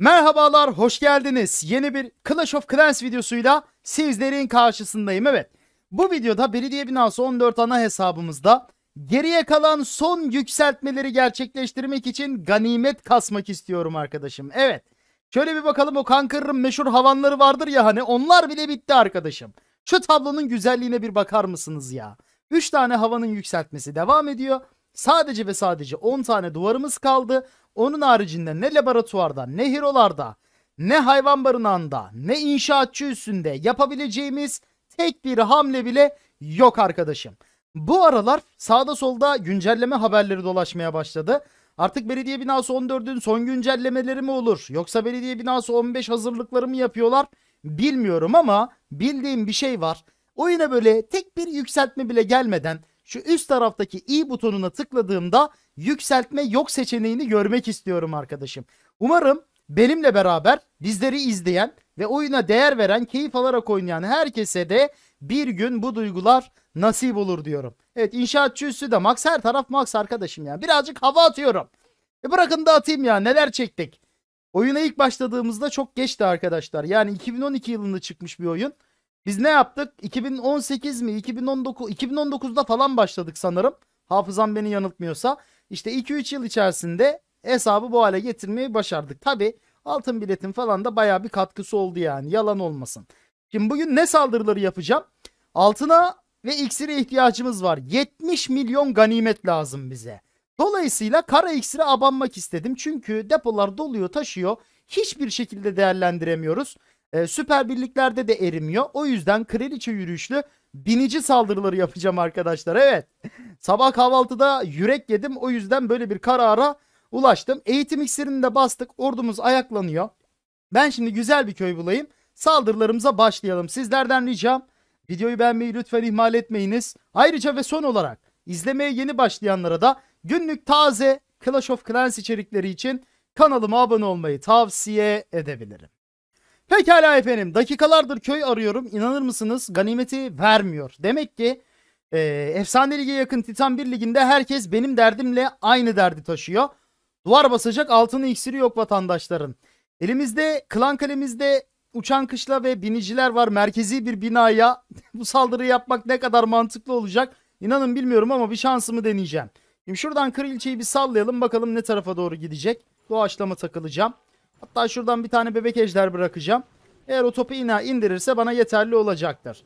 Merhabalar, hoş geldiniz. Yeni bir Clash of Clans videosuyla sizlerin karşısındayım. Evet, bu videoda belediye binası 14 ana hesabımızda geriye kalan son yükseltmeleri gerçekleştirmek için ganimet kasmak istiyorum arkadaşım. Evet, şöyle bir bakalım o kankırın meşhur havanları vardır ya hani onlar bile bitti arkadaşım. Şu tablonun güzelliğine bir bakar mısınız ya? 3 tane havanın yükseltmesi devam ediyor. Sadece ve sadece 10 tane duvarımız kaldı. Onun haricinde ne laboratuvarda, ne hirolarda, ne hayvan barınağında, ne inşaatçı üstünde yapabileceğimiz tek bir hamle bile yok arkadaşım. Bu aralar sağda solda güncelleme haberleri dolaşmaya başladı. Artık belediye binası 14'ün son güncellemeleri mi olur? Yoksa belediye binası 15 hazırlıkları mı yapıyorlar? Bilmiyorum ama bildiğim bir şey var. Oyuna böyle tek bir yükseltme bile gelmeden şu üst taraftaki i butonuna tıkladığımda yükseltme yok seçeneğini görmek istiyorum arkadaşım. Umarım benimle beraber bizleri izleyen ve oyuna değer veren, keyif alarak oynayan herkese de bir gün bu duygular nasip olur diyorum. Evet inşaatçı üstü de max her taraf max arkadaşım ya. Birazcık hava atıyorum. E bırakın da atayım ya neler çektik. Oyuna ilk başladığımızda çok geçti arkadaşlar. Yani 2012 yılında çıkmış bir oyun. Biz ne yaptık? 2018 mi? 2019 2019'da falan başladık sanırım. Hafızam beni yanıltmıyorsa. İşte 2-3 yıl içerisinde hesabı bu hale getirmeyi başardık. Tabi altın biletin falan da baya bir katkısı oldu yani. Yalan olmasın. Şimdi bugün ne saldırıları yapacağım? Altına ve iksire ihtiyacımız var. 70 milyon ganimet lazım bize. Dolayısıyla kara iksire abanmak istedim. Çünkü depolar doluyor taşıyor. Hiçbir şekilde değerlendiremiyoruz. E, süper birliklerde de erimiyor. O yüzden kraliçe yürüyüşlü binici saldırıları yapacağım arkadaşlar. Evet. Sabah kahvaltıda yürek yedim. O yüzden böyle bir karara ulaştım. Eğitim iksirini de bastık. Ordumuz ayaklanıyor. Ben şimdi güzel bir köy bulayım. Saldırılarımıza başlayalım. Sizlerden ricam videoyu beğenmeyi lütfen ihmal etmeyiniz. Ayrıca ve son olarak izlemeye yeni başlayanlara da günlük taze Clash of Clans içerikleri için kanalıma abone olmayı tavsiye edebilirim. Pekala efendim dakikalardır köy arıyorum inanır mısınız ganimeti vermiyor. Demek ki e, Efsane Lig'e yakın Titan 1 Ligi'nde herkes benim derdimle aynı derdi taşıyor. Duvar basacak altını iksiri yok vatandaşların. Elimizde klan kalemizde uçan kışla ve biniciler var merkezi bir binaya. Bu saldırı yapmak ne kadar mantıklı olacak İnanın bilmiyorum ama bir şansımı deneyeceğim. Şimdi şuradan Kır ilçeyi bir sallayalım bakalım ne tarafa doğru gidecek. Doğaçlama takılacağım. Hatta şuradan bir tane bebek ejder bırakacağım. Eğer o topu ina indirirse bana yeterli olacaktır.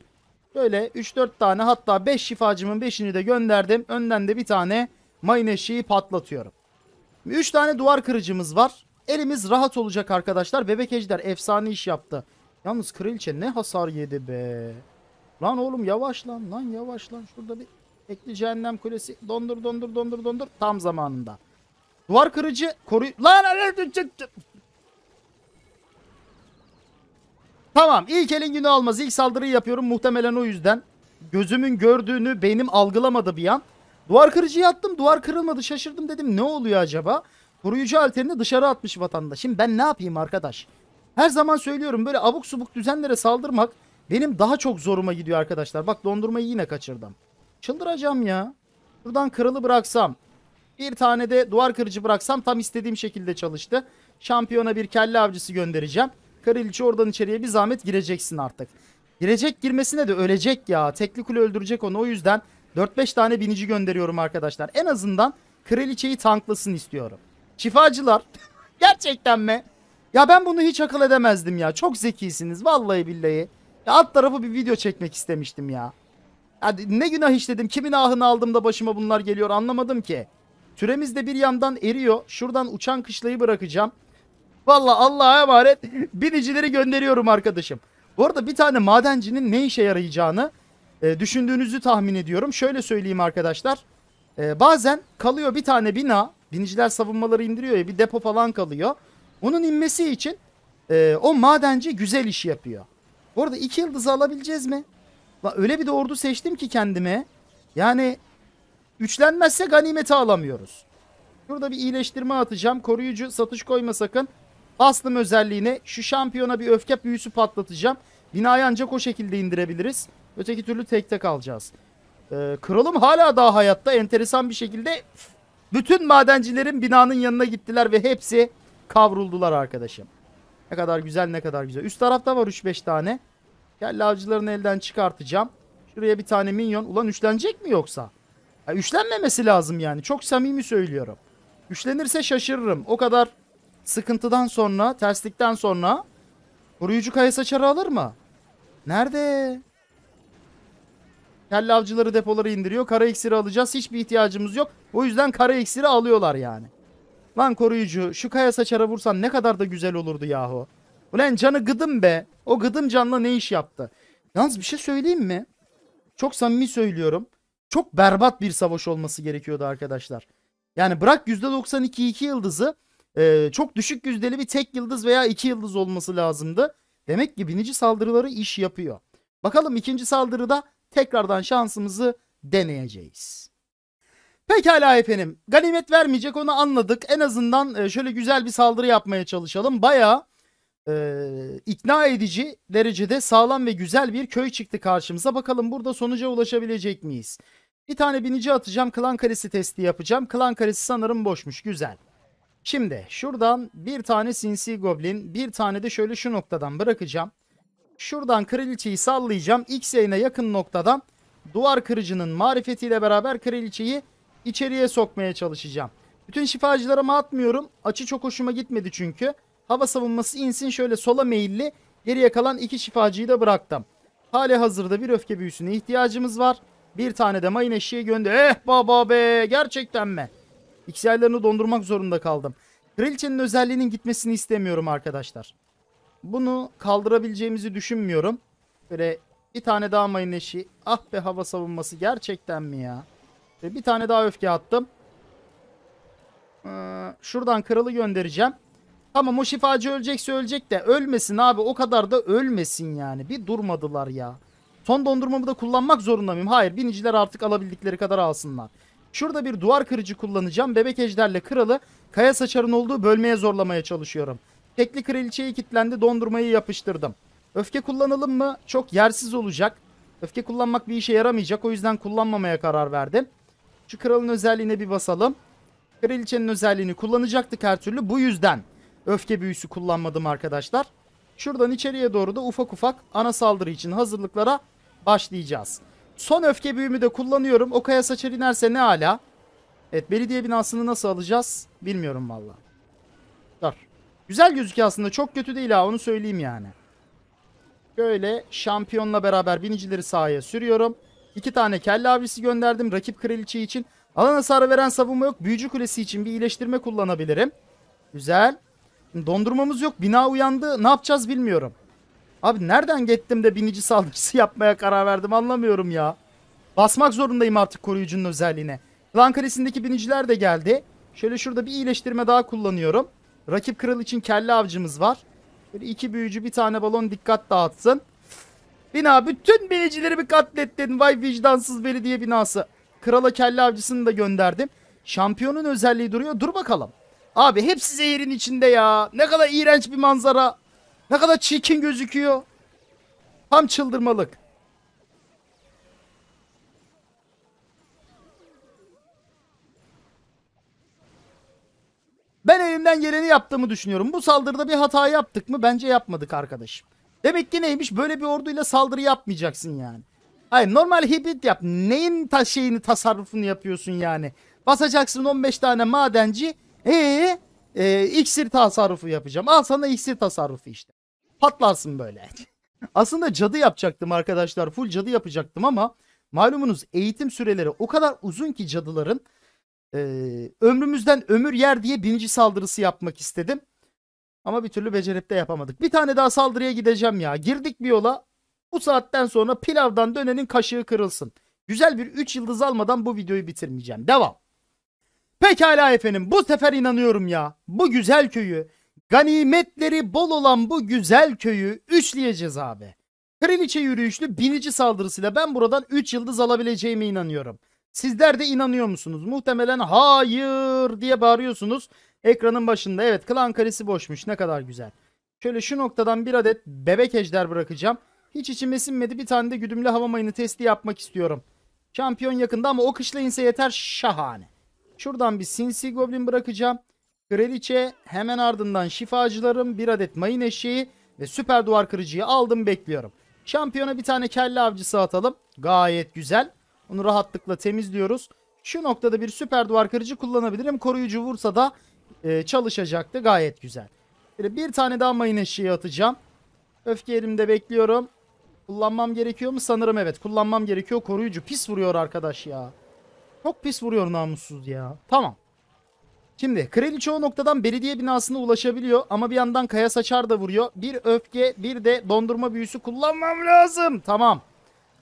Böyle 3-4 tane hatta 5 şifacımın 5'ini de gönderdim. Önden de bir tane mayın eşiği patlatıyorum. 3 tane duvar kırıcımız var. Elimiz rahat olacak arkadaşlar. Bebek ejder efsane iş yaptı. Yalnız kraliçe ne hasar yedi be. Lan oğlum yavaş lan lan yavaş lan. Şurada bir ekli cehennem kulesi. Dondur dondur dondur dondur. Tam zamanında. Duvar kırıcı koruy... Lan! Tamam ilk elin günü almaz. İlk saldırıyı yapıyorum muhtemelen o yüzden. Gözümün gördüğünü beynim algılamadı bir an. Duvar kırıcıyı attım. Duvar kırılmadı. Şaşırdım dedim. Ne oluyor acaba? Koruyucu alterini dışarı atmış vatandaş. Şimdi ben ne yapayım arkadaş? Her zaman söylüyorum böyle abuk subuk düzenlere saldırmak benim daha çok zoruma gidiyor arkadaşlar. Bak dondurmayı yine kaçırdım. Çıldıracağım ya. Buradan kırılı bıraksam. Bir tane de duvar kırıcı bıraksam tam istediğim şekilde çalıştı. Şampiyona bir kelle avcısı göndereceğim. Kraliçe oradan içeriye bir zahmet gireceksin artık. Girecek girmesine de ölecek ya. Tekli kule öldürecek onu. O yüzden 4-5 tane binici gönderiyorum arkadaşlar. En azından Kraliçeyi tanklasın istiyorum. Şifacılar. Gerçekten mi? Ya ben bunu hiç akıl edemezdim ya. Çok zekisiniz vallahi billahi. Ya alt tarafı bir video çekmek istemiştim ya. ya ne günah işledim. Kimin ahını aldım da başıma bunlar geliyor anlamadım ki. Türemiz de bir yandan eriyor. Şuradan uçan kışlayı bırakacağım. Valla Allah'a emanet binicileri gönderiyorum arkadaşım. Bu arada bir tane madencinin ne işe yarayacağını e, düşündüğünüzü tahmin ediyorum. Şöyle söyleyeyim arkadaşlar. E, bazen kalıyor bir tane bina. Biniciler savunmaları indiriyor ya bir depo falan kalıyor. Onun inmesi için e, o madenci güzel iş yapıyor. Bu arada iki yıldızı alabileceğiz mi? La, öyle bir de ordu seçtim ki kendime. Yani üçlenmezse ganimeti alamıyoruz. Şurada bir iyileştirme atacağım. Koruyucu satış koyma sakın. Bastım özelliğine. Şu şampiyona bir öfke büyüsü patlatacağım. Binayı ancak o şekilde indirebiliriz. Öteki türlü tek kalacağız. Ee, kralım hala daha hayatta. Enteresan bir şekilde bütün madencilerin binanın yanına gittiler ve hepsi kavruldular arkadaşım. Ne kadar güzel ne kadar güzel. Üst tarafta var 3-5 tane. Gel avcılarını elden çıkartacağım. Şuraya bir tane minyon. Ulan üşlenecek mi yoksa? Ya, üçlenmemesi lazım yani. Çok samimi söylüyorum. Üşlenirse şaşırırım. O kadar sıkıntıdan sonra, terslikten sonra koruyucu kaya saçarı alır mı? Nerede? Kelle avcıları depoları indiriyor. Kara iksiri alacağız. Hiçbir ihtiyacımız yok. O yüzden kara iksiri alıyorlar yani. Lan koruyucu şu kaya saçara vursan ne kadar da güzel olurdu yahu. Ulan canı gıdım be. O gıdım canla ne iş yaptı? Yalnız bir şey söyleyeyim mi? Çok samimi söylüyorum. Çok berbat bir savaş olması gerekiyordu arkadaşlar. Yani bırak %92 iki yıldızı e, çok düşük yüzdeli bir tek yıldız veya iki yıldız olması lazımdı. Demek ki binici saldırıları iş yapıyor. Bakalım ikinci saldırıda tekrardan şansımızı deneyeceğiz. Pekala efendim. Ganimet vermeyecek onu anladık. En azından e, şöyle güzel bir saldırı yapmaya çalışalım. Baya e, ikna edici derecede sağlam ve güzel bir köy çıktı karşımıza. Bakalım burada sonuca ulaşabilecek miyiz? Bir tane binici atacağım. Klan karesi testi yapacağım. Klan karesi sanırım boşmuş. Güzel. Şimdi şuradan bir tane sinsi goblin, bir tane de şöyle şu noktadan bırakacağım. Şuradan kraliçeyi sallayacağım. X yayına yakın noktadan duvar kırıcının marifetiyle beraber kraliçeyi içeriye sokmaya çalışacağım. Bütün şifacılarıma atmıyorum. Açı çok hoşuma gitmedi çünkü. Hava savunması insin şöyle sola meyilli. Geriye kalan iki şifacıyı da bıraktım. Hali hazırda bir öfke büyüsüne ihtiyacımız var. Bir tane de mayın eşiği gönder. Eh baba be gerçekten mi? İkisi aylarını dondurmak zorunda kaldım. Kraliçenin özelliğinin gitmesini istemiyorum arkadaşlar. Bunu kaldırabileceğimizi düşünmüyorum. Böyle bir tane daha mayın eşi. Ah be hava savunması gerçekten mi ya? Böyle bir tane daha öfke attım. Ee, şuradan kralı göndereceğim. Tamam o şifacı ölecekse ölecek de ölmesin abi o kadar da ölmesin yani. Bir durmadılar ya. Son dondurmamı da kullanmak zorunda mıyım? Hayır biniciler artık alabildikleri kadar alsınlar. Şurada bir duvar kırıcı kullanacağım. Bebek ejderle kralı kaya saçarın olduğu bölmeye zorlamaya çalışıyorum. Tekli kraliçeyi kilitlendi dondurmayı yapıştırdım. Öfke kullanalım mı? Çok yersiz olacak. Öfke kullanmak bir işe yaramayacak. O yüzden kullanmamaya karar verdim. Şu kralın özelliğine bir basalım. Kraliçenin özelliğini kullanacaktık her türlü. Bu yüzden öfke büyüsü kullanmadım arkadaşlar. Şuradan içeriye doğru da ufak ufak ana saldırı için hazırlıklara başlayacağız. Son öfke büyümü de kullanıyorum. O kaya saçar inerse ne ala. Evet belediye binasını nasıl alacağız bilmiyorum valla. Dur. Güzel gözüküyor aslında. Çok kötü değil ha onu söyleyeyim yani. Böyle şampiyonla beraber binicileri sahaya sürüyorum. İki tane kelle abisi gönderdim rakip kraliçe için. Alan hasarı veren savunma yok. Büyücü kulesi için bir iyileştirme kullanabilirim. Güzel. Şimdi dondurmamız yok. Bina uyandı. Ne yapacağız bilmiyorum. Abi nereden gittim de binici saldırısı yapmaya karar verdim anlamıyorum ya. Basmak zorundayım artık koruyucunun özelliğine. Klan kalesindeki biniciler de geldi. Şöyle şurada bir iyileştirme daha kullanıyorum. Rakip kral için kelle avcımız var. Böyle iki büyücü bir tane balon dikkat dağıtsın. Bina bütün binicileri bir katlettin. Vay vicdansız belediye binası. Krala kelle avcısını da gönderdim. Şampiyonun özelliği duruyor. Dur bakalım. Abi hepsi zehirin içinde ya. Ne kadar iğrenç bir manzara. Ne kadar çirkin gözüküyor. Tam çıldırmalık. Ben elimden geleni yaptığımı düşünüyorum. Bu saldırıda bir hata yaptık mı? Bence yapmadık arkadaşım. Demek ki neymiş? Böyle bir orduyla saldırı yapmayacaksın yani. Hayır normal hibrit yap. Neyin ta şeyini tasarrufunu yapıyorsun yani? Basacaksın 15 tane madenci. Eee e, iksir tasarrufu yapacağım. Al sana iksir tasarrufu işte. Patlarsın böyle. Aslında cadı yapacaktım arkadaşlar. Full cadı yapacaktım ama malumunuz eğitim süreleri o kadar uzun ki cadıların e, ömrümüzden ömür yer diye birinci saldırısı yapmak istedim. Ama bir türlü becerip de yapamadık. Bir tane daha saldırıya gideceğim ya. Girdik bir yola. Bu saatten sonra pilavdan dönenin kaşığı kırılsın. Güzel bir 3 yıldız almadan bu videoyu bitirmeyeceğim. Devam. Pekala efendim bu sefer inanıyorum ya. Bu güzel köyü, ganimetleri bol olan bu güzel köyü üçleyeceğiz abi. Kraliçe yürüyüşlü binici saldırısıyla ben buradan 3 yıldız alabileceğime inanıyorum. Sizler de inanıyor musunuz? Muhtemelen hayır diye bağırıyorsunuz. Ekranın başında evet klan kalesi boşmuş ne kadar güzel. Şöyle şu noktadan bir adet bebek ejder bırakacağım. Hiç içime sinmedi bir tane de güdümlü hava mayını testi yapmak istiyorum. Şampiyon yakında ama o kışla inse yeter şahane. Şuradan bir sinsi goblin bırakacağım. Kraliçe hemen ardından şifacılarım bir adet mayın eşeği ve süper duvar kırıcıyı aldım bekliyorum. Şampiyona bir tane kelle avcısı atalım. Gayet güzel. Onu rahatlıkla temizliyoruz. Şu noktada bir süper duvar kırıcı kullanabilirim. Koruyucu vursa da e, çalışacaktı. Gayet güzel. Böyle bir tane daha mayın eşeği atacağım. Öfke elimde bekliyorum. Kullanmam gerekiyor mu? Sanırım evet. Kullanmam gerekiyor. Koruyucu pis vuruyor arkadaş ya. Çok pis vuruyor namussuz ya. Tamam. Şimdi Kraliçe o noktadan belediye binasına ulaşabiliyor ama bir yandan kaya saçar da vuruyor. Bir öfke bir de dondurma büyüsü kullanmam lazım. Tamam.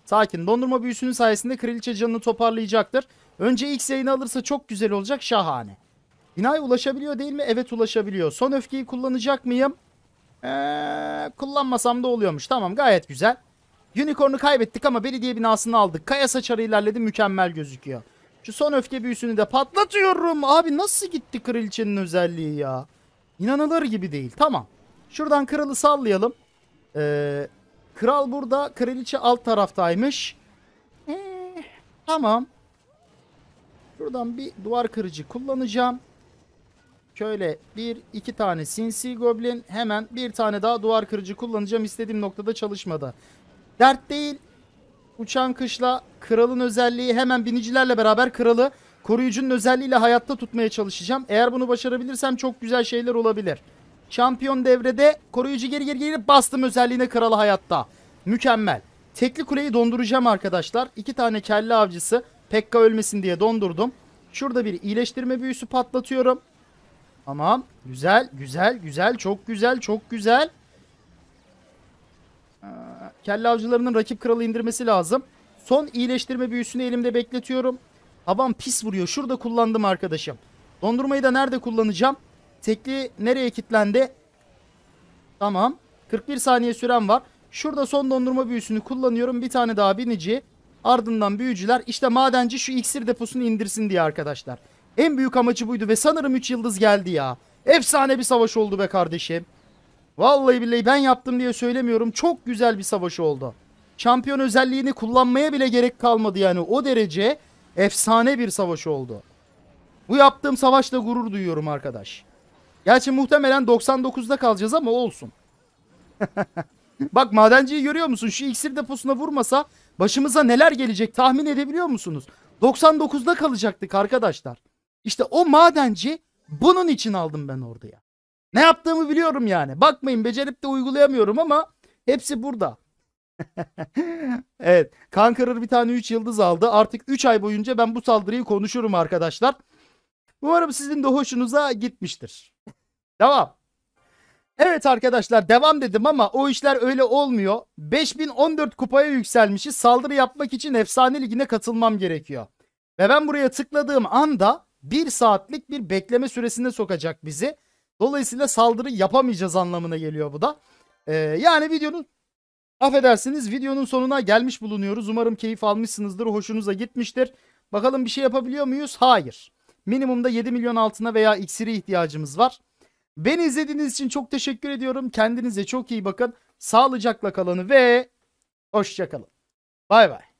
Sakin. Dondurma büyüsünün sayesinde kraliçe canını toparlayacaktır. Önce ilk yayını alırsa çok güzel olacak. Şahane. Binaya ulaşabiliyor değil mi? Evet ulaşabiliyor. Son öfkeyi kullanacak mıyım? Ee, kullanmasam da oluyormuş. Tamam gayet güzel. Unicorn'u kaybettik ama belediye binasını aldık. Kaya saçarı ilerledi mükemmel gözüküyor. Şu son öfke büyüsünü de patlatıyorum. Abi nasıl gitti kraliçenin özelliği ya? İnanılır gibi değil. Tamam. Şuradan kralı sallayalım. Ee, kral burada. Kraliçe alt taraftaymış. Ee, tamam. Şuradan bir duvar kırıcı kullanacağım. Şöyle bir iki tane sinsi goblin. Hemen bir tane daha duvar kırıcı kullanacağım. İstediğim noktada çalışmadı. Dert değil uçan kışla kralın özelliği hemen binicilerle beraber kralı koruyucunun özelliğiyle hayatta tutmaya çalışacağım. Eğer bunu başarabilirsem çok güzel şeyler olabilir. Şampiyon devrede koruyucu geri geri geri bastım özelliğine kralı hayatta. Mükemmel. Tekli kuleyi donduracağım arkadaşlar. İki tane kelle avcısı Pekka ölmesin diye dondurdum. Şurada bir iyileştirme büyüsü patlatıyorum. Tamam. Güzel, güzel, güzel, çok güzel, çok güzel. Aa kelle avcılarının rakip kralı indirmesi lazım. Son iyileştirme büyüsünü elimde bekletiyorum. Havan pis vuruyor. Şurada kullandım arkadaşım. Dondurmayı da nerede kullanacağım? Tekli nereye kilitlendi? Tamam. 41 saniye süren var. Şurada son dondurma büyüsünü kullanıyorum. Bir tane daha binici. Ardından büyücüler. İşte madenci şu iksir deposunu indirsin diye arkadaşlar. En büyük amacı buydu ve sanırım 3 yıldız geldi ya. Efsane bir savaş oldu be kardeşim. Vallahi billahi ben yaptım diye söylemiyorum. Çok güzel bir savaş oldu. Şampiyon özelliğini kullanmaya bile gerek kalmadı yani. O derece efsane bir savaş oldu. Bu yaptığım savaşla gurur duyuyorum arkadaş. Gerçi muhtemelen 99'da kalacağız ama olsun. Bak madenciyi görüyor musun? Şu iksir deposuna vurmasa başımıza neler gelecek tahmin edebiliyor musunuz? 99'da kalacaktık arkadaşlar. İşte o madenci bunun için aldım ben orduya. Ne yaptığımı biliyorum yani. Bakmayın becerip de uygulayamıyorum ama hepsi burada. evet. Kankarır bir tane 3 yıldız aldı. Artık 3 ay boyunca ben bu saldırıyı konuşurum arkadaşlar. Umarım sizin de hoşunuza gitmiştir. Devam. Evet arkadaşlar devam dedim ama o işler öyle olmuyor. 5014 kupaya yükselmişiz. Saldırı yapmak için efsane ligine katılmam gerekiyor. Ve ben buraya tıkladığım anda 1 saatlik bir bekleme süresine sokacak bizi. Dolayısıyla saldırı yapamayacağız anlamına geliyor bu da. Ee, yani videonun affedersiniz videonun sonuna gelmiş bulunuyoruz. Umarım keyif almışsınızdır, hoşunuza gitmiştir. Bakalım bir şey yapabiliyor muyuz? Hayır. Minimumda 7 milyon altına veya iksiri ihtiyacımız var. Beni izlediğiniz için çok teşekkür ediyorum. Kendinize çok iyi bakın. Sağlıcakla kalın ve hoşçakalın. Bay bay.